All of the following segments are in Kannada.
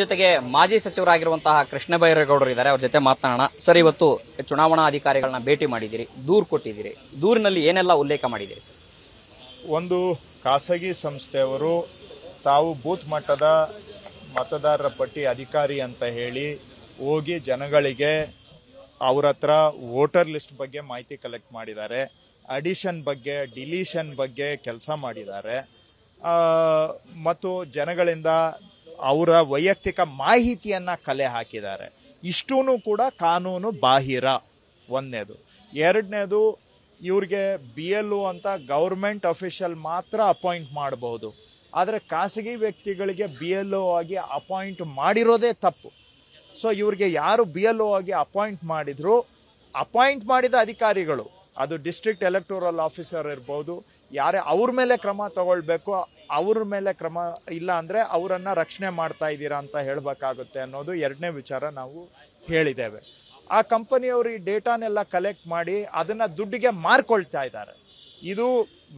ಜೊತೆಗೆ ಮಾಜಿ ಸಚಿವರಾಗಿರುವಂತಹ ಕೃಷ್ಣ ಬೈರೇಗೌಡರು ಇದ್ದಾರೆ ಅವ್ರ ಜೊತೆ ಮಾತನಾಡೋಣ ಸರ್ ಇವತ್ತು ಚುನಾವಣಾ ಅಧಿಕಾರಿಗಳನ್ನ ಭೇಟಿ ಮಾಡಿದ್ದೀರಿ ದೂರು ಕೊಟ್ಟಿದ್ದೀರಿ ದೂರಿನಲ್ಲಿ ಏನೆಲ್ಲ ಉಲ್ಲೇಖ ಮಾಡಿದ್ದೀರಿ ಸರ್ ಒಂದು ಖಾಸಗಿ ಸಂಸ್ಥೆಯವರು ತಾವು ಬೂತ್ ಮಟ್ಟದ ಮತದಾರರ ಪಟ್ಟಿ ಅಧಿಕಾರಿ ಅಂತ ಹೇಳಿ ಹೋಗಿ ಜನಗಳಿಗೆ ಅವ್ರ ಹತ್ರ ವೋಟರ್ ಲಿಸ್ಟ್ ಬಗ್ಗೆ ಮಾಹಿತಿ ಕಲೆಕ್ಟ್ ಮಾಡಿದ್ದಾರೆ ಅಡಿಷನ್ ಬಗ್ಗೆ ಡಿಲೀಷನ್ ಬಗ್ಗೆ ಕೆಲಸ ಮಾಡಿದ್ದಾರೆ ಮತ್ತು ಜನಗಳಿಂದ ಅವರ ವೈಯಕ್ತಿಕ ಮಾಹಿತಿಯನ್ನು ಕಲೆ ಹಾಕಿದ್ದಾರೆ ಇಷ್ಟೂ ಕೂಡ ಕಾನೂನು ಬಾಹಿರ ಒಂದನೇದು ಎರಡನೇದು ಇವ್ರಿಗೆ ಬಿ ಎಲ್ ಒ ಅಂತ ಗೌರ್ಮೆಂಟ್ ಅಫಿಷಿಯಲ್ ಮಾತ್ರ ಅಪಾಯಿಂಟ್ ಮಾಡಬಹುದು ಆದರೆ ಖಾಸಗಿ ವ್ಯಕ್ತಿಗಳಿಗೆ ಬಿ ಎಲ್ ಒ ಆಗಿ ಅಪಾಯಿಂಟ್ ಮಾಡಿರೋದೇ ತಪ್ಪು ಸೊ ಇವ್ರಿಗೆ ಯಾರು ಬಿ ಎಲ್ ಒ ಆಗಿ ಅಪಾಯಿಂಟ್ ಮಾಡಿದ್ರು ಅಪಾಯಿಂಟ್ ಮಾಡಿದ ಅಧಿಕಾರಿಗಳು ಅದು ಡಿಸ್ಟ್ರಿಕ್ಟ್ ಎಲೆಕ್ಟೋರಲ್ ಆಫೀಸರ್ ಇರ್ಬೋದು ಯಾರೇ ಅವ್ರ ಮೇಲೆ ಕ್ರಮ ತಗೊಳ್ಬೇಕು ಅವ್ರ ಮೇಲೆ ಕ್ರಮ ಇಲ್ಲ ಅಂದರೆ ಅವರನ್ನು ರಕ್ಷಣೆ ಮಾಡ್ತಾ ಇದ್ದೀರಾ ಅಂತ ಹೇಳಬೇಕಾಗುತ್ತೆ ಅನ್ನೋದು ಎರಡನೇ ವಿಚಾರ ನಾವು ಹೇಳಿದ್ದೇವೆ ಆ ಕಂಪನಿಯವರು ಈ ಡೇಟಾನೆಲ್ಲ ಕಲೆಕ್ಟ್ ಮಾಡಿ ಅದನ್ನು ದುಡ್ಡಿಗೆ ಮಾರ್ಕೊಳ್ತಾ ಇದ್ದಾರೆ ಇದು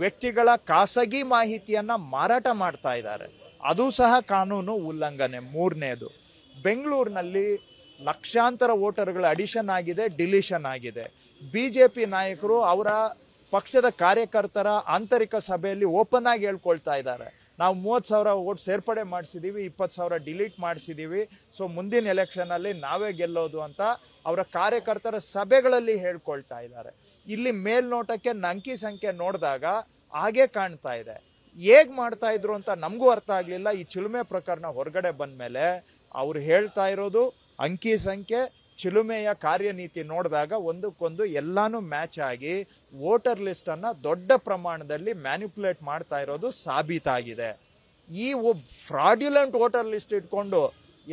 ವ್ಯಕ್ತಿಗಳ ಖಾಸಗಿ ಮಾಹಿತಿಯನ್ನು ಮಾರಾಟ ಮಾಡ್ತಾ ಇದ್ದಾರೆ ಅದು ಸಹ ಕಾನೂನು ಉಲ್ಲಂಘನೆ ಮೂರನೇದು ಬೆಂಗಳೂರಿನಲ್ಲಿ ಲಕ್ಷಾಂತರ ವೋಟರ್ಗಳು ಅಡಿಷನ್ ಆಗಿದೆ ಡಿಲಿಷನ್ ಆಗಿದೆ ಬಿ ಜೆ ಪಿ ನಾಯಕರು ಅವರ ಪಕ್ಷದ ಕಾರ್ಯಕರ್ತರ ಆಂತರಿಕ ಸಭೆಯಲ್ಲಿ ಓಪನ್ ಆಗಿ ಹೇಳ್ಕೊಳ್ತಾ ಇದ್ದಾರೆ ನಾವು ಮೂವತ್ತು ಸಾವಿರ ಓಟ್ ಸೇರ್ಪಡೆ ಮಾಡಿಸಿದ್ದೀವಿ ಇಪ್ಪತ್ತು ಸಾವಿರ ಡಿಲೀಟ್ ಮಾಡಿಸಿದ್ದೀವಿ ಸೊ ಮುಂದಿನ ಎಲೆಕ್ಷನಲ್ಲಿ ನಾವೇ ಗೆಲ್ಲೋದು ಅಂತ ಅವರ ಕಾರ್ಯಕರ್ತರ ಸಭೆಗಳಲ್ಲಿ ಹೇಳ್ಕೊಳ್ತಾ ಇದ್ದಾರೆ ಇಲ್ಲಿ ಮೇಲ್ನೋಟಕ್ಕೆ ನಂಕಿ ಸಂಖ್ಯೆ ನೋಡಿದಾಗ ಹಾಗೇ ಕಾಣ್ತಾ ಇದೆ ಹೇಗೆ ಮಾಡ್ತಾ ಇದ್ರು ಅಂತ ನಮಗೂ ಅರ್ಥ ಆಗಲಿಲ್ಲ ಈ ಚಿಲುಮೆ ಪ್ರಕರಣ ಹೊರಗಡೆ ಬಂದ ಮೇಲೆ ಅವ್ರು ಹೇಳ್ತಾ ಇರೋದು ಅಂಕಿ ಸಂಖ್ಯೆ ಚಿಲುಮೆಯ ಕಾರ್ಯನೀತಿ ನೋಡಿದಾಗ ಒಂದಕ್ಕೊಂದು ಎಲ್ಲಾನು ಮ್ಯಾಚ್ ಆಗಿ ವೋಟರ್ ಲಿಸ್ಟನ್ನು ದೊಡ್ಡ ಪ್ರಮಾಣದಲ್ಲಿ ಮ್ಯಾನಿಪ್ಯುಲೇಟ್ ಮಾಡ್ತಾ ಇರೋದು ಸಾಬೀತಾಗಿದೆ ಈ ಫ್ರಾಡ್ಯುಲೆಂಟ್ ವೋಟರ್ ಲಿಸ್ಟ್ ಇಟ್ಕೊಂಡು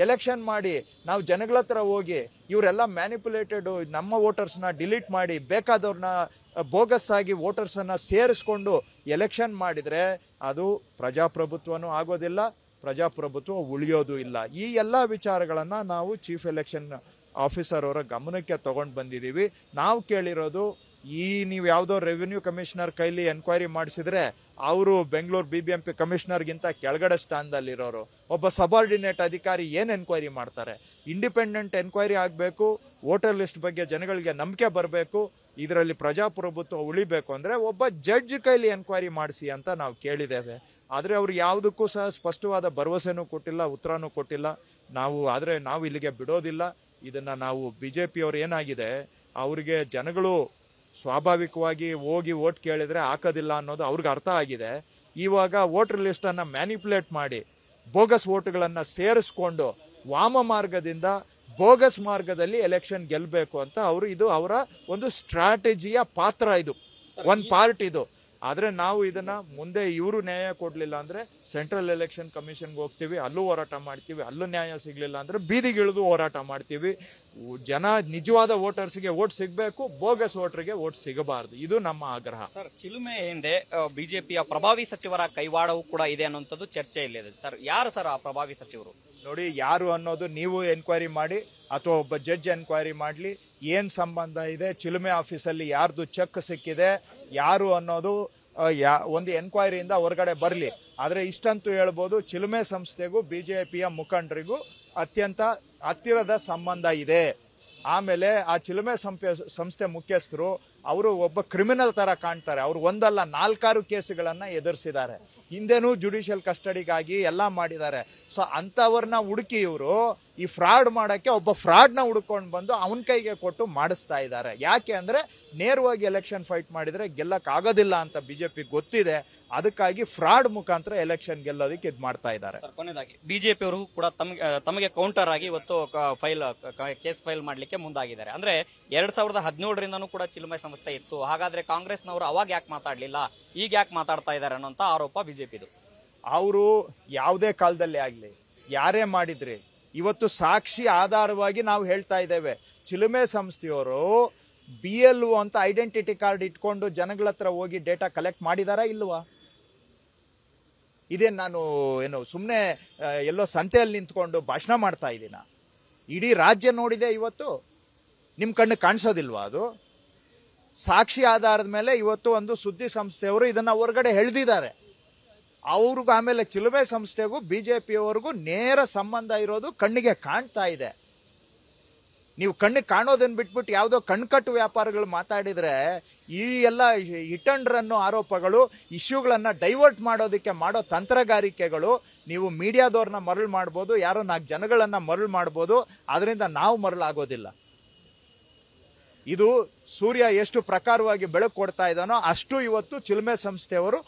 ಎಲೆಕ್ಷನ್ ಮಾಡಿ ನಾವು ಜನಗಳ ಹತ್ರ ಹೋಗಿ ಇವರೆಲ್ಲ ಮ್ಯಾನಿಪುಲೇಟೆಡು ನಮ್ಮ ವೋಟರ್ಸ್ನ ಡಿಲೀಟ್ ಮಾಡಿ ಬೇಕಾದವ್ರನ್ನ ಬೋಗಸ್ ಆಗಿ ವೋಟರ್ಸನ್ನು ಸೇರಿಸ್ಕೊಂಡು ಎಲೆಕ್ಷನ್ ಮಾಡಿದರೆ ಅದು ಪ್ರಜಾಪ್ರಭುತ್ವನೂ ಆಗೋದಿಲ್ಲ ಪ್ರಜಾಪ್ರಭುತ್ವ ಉಳಿಯೋದು ಇಲ್ಲ ಈ ಎಲ್ಲ ವಿಚಾರಗಳನ್ನು ನಾವು ಚೀಫ್ ಎಲೆಕ್ಷನ್ ಆಫೀಸರ್ ಅವರ ಗಮನಕ್ಕೆ ತಗೊಂಡು ಬಂದಿದ್ದೀವಿ ನಾವು ಕೇಳಿರೋದು ಈ ನೀವು ಯಾವುದೋ ರೆವಿನ್ಯೂ ಕಮಿಷನರ್ ಕೈಲಿ ಎನ್ಕ್ವೈರಿ ಮಾಡಿಸಿದ್ರೆ ಅವರು Bengaluru B B M P ಕಮಿಷನರ್ಗಿಂತ ಕೆಳಗಡೆ ಸ್ಥಾನದಲ್ಲಿರೋರು ಒಬ್ಬ ಸಬಾರ್ಡಿನೇಟ್ ಅಧಿಕಾರಿ ಏನು ಎನ್ಕ್ವೈರಿ ಮಾಡ್ತಾರೆ ಇಂಡಿಪೆಂಡೆಂಟ್ ಎನ್ಕ್ವೈರಿ ಆಗಬೇಕು ವೋಟರ್ ಲಿಸ್ಟ್ ಬಗ್ಗೆ ಜನಗಳಿಗೆ ನಂಬಿಕೆ ಬರಬೇಕು ಇದರಲ್ಲಿ ಪ್ರಜಾಪ್ರಭುತ್ವ ಉಳಿಬೇಕು ಅಂದರೆ ಒಬ್ಬ ಜಡ್ಜ್ ಕೈಲಿ ಎನ್ಕ್ವೈರಿ ಮಾಡಿಸಿ ಅಂತ ನಾವು ಕೇಳಿದ್ದೇವೆ ಆದರೆ ಅವರು ಯಾವುದಕ್ಕೂ ಸಹ ಸ್ಪಷ್ಟವಾದ ಭರವಸೆನೂ ಕೊಟ್ಟಿಲ್ಲ ಉತ್ತರನೂ ಕೊಟ್ಟಿಲ್ಲ ನಾವು ಆದರೆ ನಾವು ಇಲ್ಲಿಗೆ ಬಿಡೋದಿಲ್ಲ ಇದನ್ನು ನಾವು ಬಿ ಜೆ ಪಿಯವ್ರು ಏನಾಗಿದೆ ಅವ್ರಿಗೆ ಜನಗಳು ಸ್ವಾಭಾವಿಕವಾಗಿ ಹೋಗಿ ಓಟ್ ಕೇಳಿದರೆ ಹಾಕೋದಿಲ್ಲ ಅನ್ನೋದು ಅವ್ರಿಗೆ ಅರ್ಥ ಆಗಿದೆ ಇವಾಗ ವೋಟರ್ ಲಿಸ್ಟನ್ನು ಮ್ಯಾನಿಪ್ಯುಲೇಟ್ ಮಾಡಿ ಬೋಗಸ್ ಓಟ್ಗಳನ್ನು ಸೇರಿಸ್ಕೊಂಡು ವಾಮ ಮಾರ್ಗದಿಂದ ಬೋಗಸ್ ಮಾರ್ಗದಲ್ಲಿ ಎಲೆಕ್ಷನ್ ಗೆಲ್ಲಬೇಕು ಅಂತ ಅವರು ಇದು ಅವರ ಒಂದು ಸ್ಟ್ರಾಟಜಿಯ ಪಾತ್ರ ಇದು ಒಂದು ಪಾರ್ಟ್ ಇದು ಆದರೆ ನಾವು ಇದನ್ನು ಮುಂದೆ ಇವರು ನ್ಯಾಯ ಕೊಡಲಿಲ್ಲ ಅಂದರೆ ಸೆಂಟ್ರಲ್ ಎಲೆಕ್ಷನ್ ಕಮಿಷನ್ಗೆ ಹೋಗ್ತೀವಿ ಅಲ್ಲೂ ಹೋರಾಟ ಮಾಡ್ತೀವಿ ಅಲ್ಲೂ ನ್ಯಾಯ ಸಿಗಲಿಲ್ಲ ಅಂದ್ರೆ ಬೀದಿಗಿಳಿದು ಹೋರಾಟ ಮಾಡ್ತೀವಿ ಜನ ನಿಜವಾದ ವೋಟರ್ಸ್ಗೆ ಓಟ್ ಸಿಗಬೇಕು ಬೋಗಸ್ ವೋಟರ್ಗೆ ಓಟ್ ಸಿಗಬಾರದು ಇದು ನಮ್ಮ ಆಗ್ರಹ ಸರ್ ಚಿಲುಮೆ ಹಿಂದೆ ಬಿಜೆಪಿಯ ಪ್ರಭಾವಿ ಸಚಿವರ ಕೈವಾಡವೂ ಕೂಡ ಇದೆ ಅನ್ನುವಂಥದ್ದು ಇಲ್ಲಿದೆ ಸರ್ ಯಾರು ಸರ್ ಆ ಪ್ರಭಾವಿ ಸಚಿವರು ನೋಡಿ ಯಾರು ಅನ್ನೋದು ನೀವು ಎನ್ಕ್ವೈರಿ ಮಾಡಿ ಅಥವಾ ಒಬ್ಬ ಜಡ್ಜ್ ಎನ್ಕ್ವೈರಿ ಮಾಡಲಿ ಏನು ಸಂಬಂಧ ಇದೆ ಚಿಲುಮೆ ಆಫೀಸಲ್ಲಿ ಯಾರ್ದು ಚೆಕ್ ಸಿಕ್ಕಿದೆ ಯಾರು ಅನ್ನೋದು ಯಾ ಒಂದು ಎನ್ಕ್ವೈರಿಯಿಂದ ಹೊರಗಡೆ ಬರಲಿ ಆದರೆ ಇಷ್ಟಂತೂ ಹೇಳ್ಬೋದು ಚಿಲುಮೆ ಸಂಸ್ಥೆಗೂ ಬಿ ಜೆ ಪಿಯ ಮುಖಂಡರಿಗೂ ಅತ್ಯಂತ ಹತ್ತಿರದ ಸಂಬಂಧ ಇದೆ ಆಮೇಲೆ ಆ ಚಿಲುಮೆ ಸಂಪೆ ಸಂಸ್ಥೆ ಮುಖ್ಯಸ್ಥರು ಅವರು ಒಬ್ಬ ಕ್ರಿಮಿನಲ್ ಥರ ಕಾಣ್ತಾರೆ ಅವರು ಒಂದಲ್ಲ ನಾಲ್ಕಾರು ಕೇಸುಗಳನ್ನು ಎದುರಿಸಿದ್ದಾರೆ ಹಿಂದೆನೂ ಜುಡಿಷಿಯಲ್ ಕಸ್ಟಡಿಗಾಗಿ ಎಲ್ಲ ಮಾಡಿದ್ದಾರೆ ಸೊ ಅಂಥವ್ರನ್ನ ಹುಡುಕಿ ಇವರು ಈ ಫ್ರಾಡ್ ಮಾಡೋಕ್ಕೆ ಒಬ್ಬ ಫ್ರಾಡ್ನ ಹುಡ್ಕೊಂಡು ಬಂದು ಅವನ ಕೈಗೆ ಕೊಟ್ಟು ಮಾಡಿಸ್ತಾ ಇದ್ದಾರೆ ಯಾಕೆ ಅಂದರೆ ನೇರವಾಗಿ ಎಲೆಕ್ಷನ್ ಫೈಟ್ ಮಾಡಿದರೆ ಗೆಲ್ಲಕ್ಕಾಗೋದಿಲ್ಲ ಅಂತ ಬಿ ಜೆ ಪಿ ಗೊತ್ತಿದೆ ಅದಕ್ಕಾಗಿ ಫ್ರಾಡ್ ಮುಖಾಂತರ ಎಲೆಕ್ಷನ್ ಗೆಲ್ಲೋದಕ್ಕೆ ಇದು ಮಾಡ್ತಾ ಇದ್ದಾರೆ ಕೊನೆಯದಾಗಿ ಬಿಜೆಪಿ ಅವರು ಕೂಡ ತಮಗೆ ತಮಗೆ ಕೌಂಟರ್ ಆಗಿ ಇವತ್ತು ಫೈಲ್ ಕೇಸ್ ಫೈಲ್ ಮಾಡಲಿಕ್ಕೆ ಮುಂದಾಗಿದ್ದಾರೆ ಅಂದರೆ ಎರಡು ಸಾವಿರದ ಹದಿನೇಳರಿಂದನೂ ಕೂಡ ಚಿಲ್ಮೈ ಸಂಸ್ಥೆ ಇತ್ತು ಹಾಗಾದರೆ ಕಾಂಗ್ರೆಸ್ನವರು ಅವಾಗ ಯಾಕೆ ಮಾತಾಡಲಿಲ್ಲ ಈಗ ಯಾಕೆ ಮಾತಾಡ್ತಾ ಇದ್ದಾರೆ ಅನ್ನೋಂಥ ಆರೋಪ ಬಿಜೆಪಿದು ಅವರು ಯಾವುದೇ ಕಾಲದಲ್ಲಿ ಆಗಲಿ ಯಾರೇ ಮಾಡಿದ್ರಿ ಇವತ್ತು ಸಾಕ್ಷಿ ಆಧಾರವಾಗಿ ನಾವು ಹೇಳ್ತಾ ಇದ್ದೇವೆ ಚಿಲುಮೆ ಸಂಸ್ಥೆಯವರು ಬಿ ಎಲ್ ಅಂತ ಐಡೆಂಟಿಟಿ ಕಾರ್ಡ್ ಇಟ್ಕೊಂಡು ಜನಗಳ ಹತ್ರ ಹೋಗಿ ಡೇಟಾ ಕಲೆಕ್ಟ್ ಮಾಡಿದಾರಾ ಇಲ್ವಾ ಇದೇನು ನಾನು ಏನು ಸುಮ್ಮನೆ ಎಲ್ಲೋ ಸಂತೆಯಲ್ಲಿ ನಿಂತ್ಕೊಂಡು ಭಾಷಣ ಮಾಡ್ತಾ ಇದ್ದೀನ ಇಡೀ ರಾಜ್ಯ ನೋಡಿದೆ ಇವತ್ತು ನಿಮ್ಮ ಕಣ್ಣು ಕಾಣಿಸೋದಿಲ್ವಾ ಅದು ಸಾಕ್ಷಿ ಆಧಾರದ ಮೇಲೆ ಇವತ್ತು ಒಂದು ಸುದ್ದಿ ಸಂಸ್ಥೆಯವರು ಇದನ್ನು ಹೊರಗಡೆ ಹೇಳ್ದಿದ್ದಾರೆ ಅವ್ರಿಗೂ ಆಮೇಲೆ ಚಿಲುಬೆ ಸಂಸ್ಥೆಗೂ ಬಿ ಜೆ ಪಿಯವರೆಗೂ ನೇರ ಸಂಬಂಧ ಇರೋದು ಕಣ್ಣಿಗೆ ಕಾಣ್ತಾ ಇದೆ ನೀವು ಕಣ್ಣಿಗೆ ಕಾಣೋದನ್ನು ಬಿಟ್ಬಿಟ್ಟು ಯಾವುದೋ ಕಣ್ಕಟ್ಟು ವ್ಯಾಪಾರಗಳು ಮಾತಾಡಿದರೆ ಈ ಎಲ್ಲ ಇಟಂಡ್ರನ್ನು ಆರೋಪಗಳು ಇಶ್ಯೂಗಳನ್ನು ಡೈವರ್ಟ್ ಮಾಡೋದಕ್ಕೆ ಮಾಡೋ ತಂತ್ರಗಾರಿಕೆಗಳು ನೀವು ಮೀಡಿಯಾದವ್ರನ್ನ ಮರಳು ಮಾಡ್ಬೋದು ಯಾರೋ ನಾಲ್ಕು ಜನಗಳನ್ನು ಮರಳು ಮಾಡ್ಬೋದು ಅದರಿಂದ ನಾವು ಮರಳಾಗೋದಿಲ್ಲ ಇದು ಸೂರ್ಯ ಎಷ್ಟು ಪ್ರಕಾರವಾಗಿ ಬೆಳಕು ಕೊಡ್ತಾ ಇದ್ದಾನೋ ಅಷ್ಟು ಇವತ್ತು ಚಿಲ್ಮೆ ಸಂಸ್ಥೆಯವರು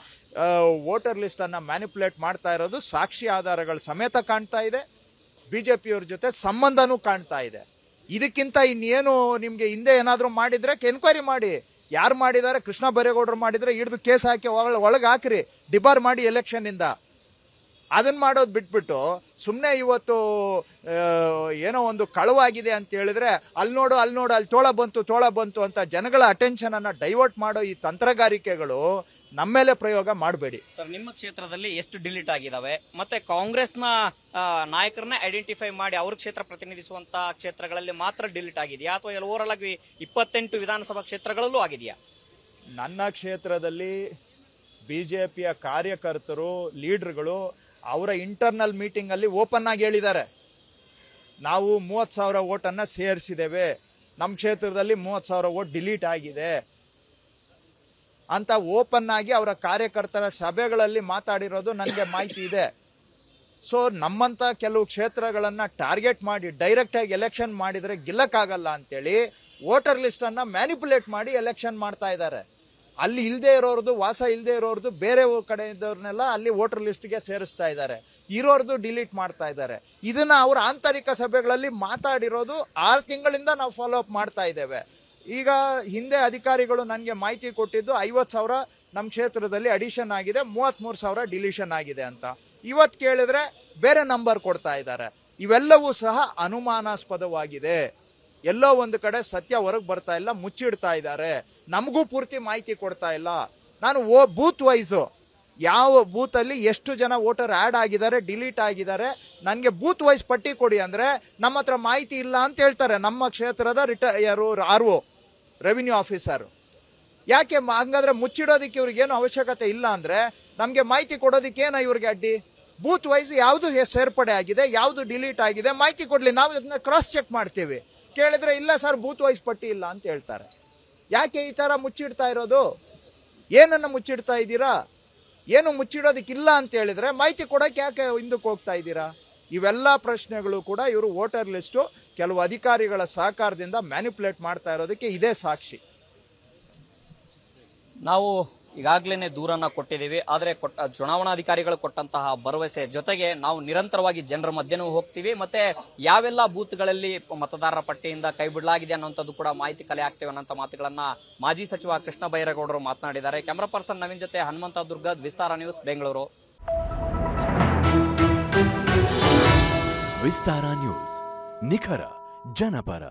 ವೋಟರ್ ಲಿಸ್ಟನ್ನು ಮ್ಯಾನಿಪುಲೇಟ್ ಮಾಡ್ತಾ ಇರೋದು ಸಾಕ್ಷಿ ಆಧಾರಗಳ ಸಮೇತ ಕಾಣ್ತಾ ಇದೆ ಬಿ ಜೆ ಪಿಯವ್ರ ಜೊತೆ ಸಂಬಂಧನೂ ಕಾಣ್ತಾ ಇದೆ ಇದಕ್ಕಿಂತ ಇನ್ನೇನು ನಿಮಗೆ ಹಿಂದೆ ಏನಾದರೂ ಮಾಡಿದರೆ ಎನ್ಕ್ವೈರಿ ಮಾಡಿ ಯಾರು ಮಾಡಿದ್ದಾರೆ ಕೃಷ್ಣ ಬರೇಗೌಡರು ಮಾಡಿದರೆ ಹಿಡಿದು ಕೇಸ್ ಹಾಕಿ ಒಳಗೆ ಹಾಕಿರಿ ಡಿಬಾರ್ ಮಾಡಿ ಇಂದ ಅದನ್ನು ಮಾಡೋದು ಬಿಟ್ಬಿಟ್ಟು ಸುಮ್ಮನೆ ಇವತ್ತು ಏನೋ ಒಂದು ಕಳುವಾಗಿದೆ ಅಂತ ಹೇಳಿದ್ರೆ ಅಲ್ಲಿ ನೋಡು ಅಲ್ಲಿ ನೋಡು ಅಲ್ಲಿ ತೋಳ ಬಂತು ತೋಳ ಬಂತು ಅಂತ ಜನಗಳ ಅಟೆನ್ಷನನ್ನು ಡೈವರ್ಟ್ ಮಾಡೋ ಈ ತಂತ್ರಗಾರಿಕೆಗಳು ನಮ್ಮ ಮೇಲೆ ಪ್ರಯೋಗ ಮಾಡಬೇಡಿ ಸರ್ ನಿಮ್ಮ ಕ್ಷೇತ್ರದಲ್ಲಿ ಎಷ್ಟು ಡಿಲೀಟ್ ಆಗಿದಾವೆ ಮತ್ತೆ ಕಾಂಗ್ರೆಸ್ನ ನಾಯಕರನ್ನ ಐಡೆಂಟಿಫೈ ಮಾಡಿ ಅವ್ರ ಕ್ಷೇತ್ರ ಪ್ರತಿನಿಧಿಸುವಂತ ಕ್ಷೇತ್ರಗಳಲ್ಲಿ ಮಾತ್ರ ಡಿಲೀಟ್ ಆಗಿದೆಯಾ ಅಥವಾ ಎಲ್ಲ ಓವರ್ ಆಗಿ ಇಪ್ಪತ್ತೆಂಟು ವಿಧಾನಸಭಾ ಕ್ಷೇತ್ರಗಳಲ್ಲೂ ಆಗಿದೆಯಾ ನನ್ನ ಕ್ಷೇತ್ರದಲ್ಲಿ ಬಿ ಜೆ ಪಿಯ ಕಾರ್ಯಕರ್ತರು ಲೀಡರ್ಗಳು ಅವರ ಇಂಟರ್ನಲ್ ಮೀಟಿಂಗಲ್ಲಿ ಓಪನ್ ಆಗಿ ಹೇಳಿದ್ದಾರೆ ನಾವು ಮೂವತ್ತು ಸಾವಿರ ಓಟನ್ನು ಸೇರಿಸಿದ್ದೇವೆ ನಮ್ಮ ಕ್ಷೇತ್ರದಲ್ಲಿ ಮೂವತ್ತು ಸಾವಿರ ಓಟ್ ಡಿಲೀಟ್ ಆಗಿದೆ ಅಂತ ಓಪನ್ ಆಗಿ ಅವರ ಕಾರ್ಯಕರ್ತರ ಸಭೆಗಳಲ್ಲಿ ಮಾತಾಡಿರೋದು ನನಗೆ ಮಾಹಿತಿ ಇದೆ ಸೊ ನಮ್ಮಂಥ ಕೆಲವು ಕ್ಷೇತ್ರಗಳನ್ನು ಟಾರ್ಗೆಟ್ ಮಾಡಿ ಡೈರೆಕ್ಟಾಗಿ ಎಲೆಕ್ಷನ್ ಮಾಡಿದರೆ ಗೆಲ್ಲಕ್ಕಾಗಲ್ಲ ಅಂತೇಳಿ ವೋಟರ್ ಲಿಸ್ಟನ್ನು ಮ್ಯಾನಿಪುಲೇಟ್ ಮಾಡಿ ಎಲೆಕ್ಷನ್ ಮಾಡ್ತಾ ಇದ್ದಾರೆ ಅಲ್ಲಿ ಇಲ್ಲದೆ ಇರೋರ್ದು ವಾಸ ಇಲ್ಲದೆ ಇರೋರ್ದು ಬೇರೆ ಕಡೆ ಇದ್ದವ್ರನ್ನೆಲ್ಲ ಅಲ್ಲಿ ವೋಟರ್ ಲಿಸ್ಟ್ಗೆ ಸೇರಿಸ್ತಾ ಇದ್ದಾರೆ ಇರೋರದು ಡಿಲೀಟ್ ಮಾಡ್ತಾ ಇದ್ದಾರೆ ಇದನ್ನು ಅವರು ಆಂತರಿಕ ಸಭೆಗಳಲ್ಲಿ ಮಾತಾಡಿರೋದು ಆರು ತಿಂಗಳಿಂದ ನಾವು ಫಾಲೋ ಅಪ್ ಮಾಡ್ತಾ ಇದ್ದೇವೆ ಈಗ ಹಿಂದೆ ಅಧಿಕಾರಿಗಳು ನನಗೆ ಮಾಹಿತಿ ಕೊಟ್ಟಿದ್ದು ಐವತ್ತು ಸಾವಿರ ನಮ್ಮ ಕ್ಷೇತ್ರದಲ್ಲಿ ಅಡಿಷನ್ ಆಗಿದೆ ಮೂವತ್ತ್ಮೂರು ಸಾವಿರ ಡಿಲಿಷನ್ ಆಗಿದೆ ಅಂತ ಇವತ್ತು ಕೇಳಿದ್ರೆ ಬೇರೆ ನಂಬರ್ ಕೊಡ್ತಾ ಇದ್ದಾರೆ ಇವೆಲ್ಲವೂ ಸಹ ಅನುಮಾನಾಸ್ಪದವಾಗಿದೆ ಎಲ್ಲೋ ಒಂದು ಕಡೆ ಸತ್ಯ ಹೊರಗೆ ಬರ್ತಾ ಇಲ್ಲ ಮುಚ್ಚಿಡ್ತಾ ಇದ್ದಾರೆ ನಮಗೂ ಪೂರ್ತಿ ಮಾಹಿತಿ ಕೊಡ್ತಾ ಇಲ್ಲ ನಾನು ಓ ಬೂತ್ ವೈಸು ಯಾವ ಬೂತಲ್ಲಿ ಎಷ್ಟು ಜನ ವೋಟರ್ ಆ್ಯಡ್ ಆಗಿದ್ದಾರೆ ಡಿಲೀಟ್ ಆಗಿದ್ದಾರೆ ನನಗೆ ಬೂತ್ ವೈಸ್ ಪಟ್ಟಿ ಕೊಡಿ ಅಂದರೆ ನಮ್ಮ ಹತ್ರ ಮಾಹಿತಿ ಇಲ್ಲ ಅಂತ ಹೇಳ್ತಾರೆ ನಮ್ಮ ಕ್ಷೇತ್ರದ retire R O revenue officer ಯಾಕೆ ಹಂಗಾದ್ರೆ ಮುಚ್ಚಿಡೋದಕ್ಕೆ ಇವ್ರಿಗೇನು ಅವಶ್ಯಕತೆ ಇಲ್ಲ ಅಂದರೆ ನಮಗೆ ಮಾಹಿತಿ ಏನ ಇವ್ರಿಗೆ ಅಡ್ಡಿ ಬೂತ್ ವೈಸ್ ಯಾವುದು ಸೇರ್ಪಡೆ ಆಗಿದೆ ಯಾವುದು ಡಿಲೀಟ್ ಆಗಿದೆ ಮಾಹಿತಿ ಕೊಡಲಿ ನಾವು ಇದನ್ನ ಕ್ರಾಸ್ ಚೆಕ್ ಮಾಡ್ತೀವಿ ಕೇಳಿದ್ರೆ ಇಲ್ಲ ಸರ್ ಬೂತ್ ವೈಸ್ ಪಟ್ಟಿ ಇಲ್ಲ ಅಂತ ಹೇಳ್ತಾರೆ ಯಾಕೆ ಈ ಥರ ಮುಚ್ಚಿಡ್ತಾ ಇರೋದು ಏನನ್ನು ಮುಚ್ಚಿಡ್ತಾ ಇದ್ದೀರಾ ಏನು ಮುಚ್ಚಿಡೋದಕ್ಕಿಲ್ಲ ಅಂತ ಹೇಳಿದ್ರೆ ಮಾಹಿತಿ ಕೊಡೋಕ್ಕೆ ಯಾಕೆ ಹಿಂದಕ್ಕೆ ಹೋಗ್ತಾ ಇದ್ದೀರಾ ಇವೆಲ್ಲ ಪ್ರಶ್ನೆಗಳು ಕೂಡ ಇವರು ವೋಟರ್ ಲಿಸ್ಟು ಕೆಲವು ಅಧಿಕಾರಿಗಳ ಸಹಕಾರದಿಂದ ಮ್ಯಾನಿಪುಲೇಟ್ ಮಾಡ್ತಾ ಇರೋದಕ್ಕೆ ಇದೇ ಸಾಕ್ಷಿ ನಾವು ಈಗಾಗಲೇ ದೂರನ್ನ ಕೊಟ್ಟಿದ್ದೀವಿ ಆದರೆ ಕೊಟ್ಟ ಚುನಾವಣಾಧಿಕಾರಿಗಳು ಕೊಟ್ಟಂತಹ ಭರವಸೆ ಜೊತೆಗೆ ನಾವು ನಿರಂತರವಾಗಿ ಜನರ ಮಧ್ಯನೂ ಹೋಗ್ತೀವಿ ಮತ್ತೆ ಯಾವೆಲ್ಲ ಬೂತ್ಗಳಲ್ಲಿ ಮತದಾರರ ಪಟ್ಟಿಯಿಂದ ಕೈ ಬಿಡಲಾಗಿದೆ ಅನ್ನುವಂಥದ್ದು ಕೂಡ ಮಾಹಿತಿ ಕಲೆ ಆಗ್ತೇವೆ ಅನ್ನೋಂಥ ಮಾತುಗಳನ್ನ ಮಾಜಿ ಸಚಿವ ಕೃಷ್ಣ ಬೈರೇಗೌಡರು ಮಾತನಾಡಿದ್ದಾರೆ ಕ್ಯಾಮರಾ ಪರ್ಸನ್ ನವೀನ್ ಜೊತೆ ಹನುಮಂತ ದುರ್ಗ ವಿಸ್ತಾರ ನ್ಯೂಸ್ ಬೆಂಗಳೂರು ವಿಸ್ತಾರ ನ್ಯೂಸ್ ನಿಖರ ಜನಪರ